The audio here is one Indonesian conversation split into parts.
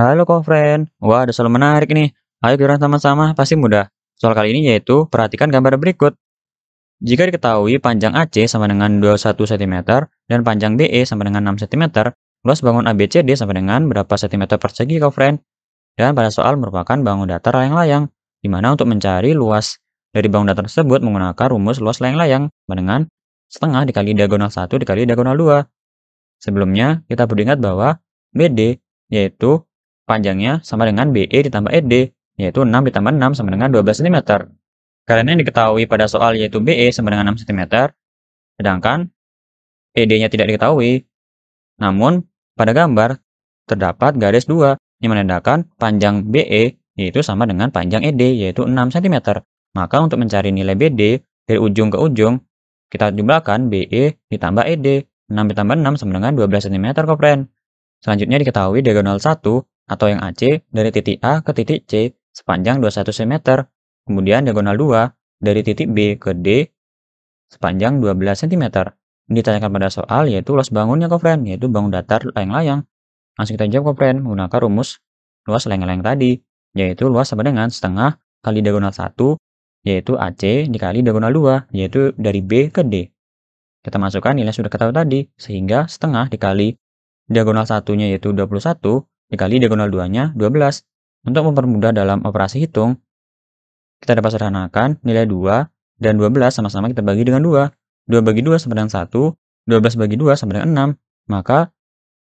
Halo kofren, friend wah ada soal menarik nih. Ayo kita sama-sama, pasti mudah. Soal kali ini yaitu, perhatikan gambar berikut. Jika diketahui panjang AC sama dengan 21 cm dan panjang BE sama dengan 6 cm, luas bangun ABCD sama dengan berapa cm persegi kofren? friend Dan pada soal merupakan bangun datar layang-layang, di mana untuk mencari luas dari bangun datar tersebut menggunakan rumus luas layang-layang sama dengan setengah dikali diagonal 1 dikali diagonal 2. Sebelumnya, kita beringat bahwa BD yaitu panjangnya sama dengan BE ditambah ED, yaitu 6 ditambah 6 sama dengan 12 cm. Karena yang diketahui pada soal yaitu BE sama dengan 6 cm, sedangkan ED-nya tidak diketahui. Namun, pada gambar terdapat garis 2 yang menandakan panjang BE yaitu sama dengan panjang ED yaitu 6 cm. Maka untuk mencari nilai BD dari ujung ke ujung, kita jumlahkan BE ditambah ED. 6 ditambah 6 sama dengan 12 cm, Koperen. Selanjutnya diketahui diagonal 1 atau yang AC dari titik A ke titik C sepanjang 21 cm, kemudian diagonal 2 dari titik B ke D sepanjang 12 cm. Ditanyakan pada soal yaitu luas bangunnya kofren, yaitu bangun datar layang-layang. Langsung kita jawab kofren menggunakan rumus luas layang-layang tadi, yaitu luas sama dengan setengah kali diagonal 1, yaitu AC dikali diagonal 2, yaitu dari B ke D. Kita masukkan nilai sudah ketahui tadi, sehingga setengah dikali diagonal satunya yaitu 21, dikali diagonal 2-nya 12. Untuk mempermudah dalam operasi hitung, kita dapat sederhanakan nilai 2 dan 12 sama-sama kita bagi dengan 2. 2 bagi 2 sama dengan 1, 12 bagi 2 sama dengan 6. Maka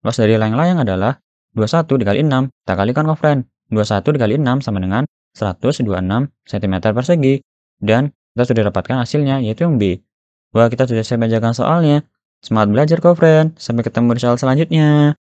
luas dari layang-layang adalah 21 dikali 6. Kita kalikan kovren. 21 dikali 6 sama dengan 126 cm persegi. Dan kita sudah dapatkan hasilnya yaitu yang B. Wah, kita sudah siap menjaga soalnya. Semangat belajar, kofren. Sampai ketemu di soal selanjutnya.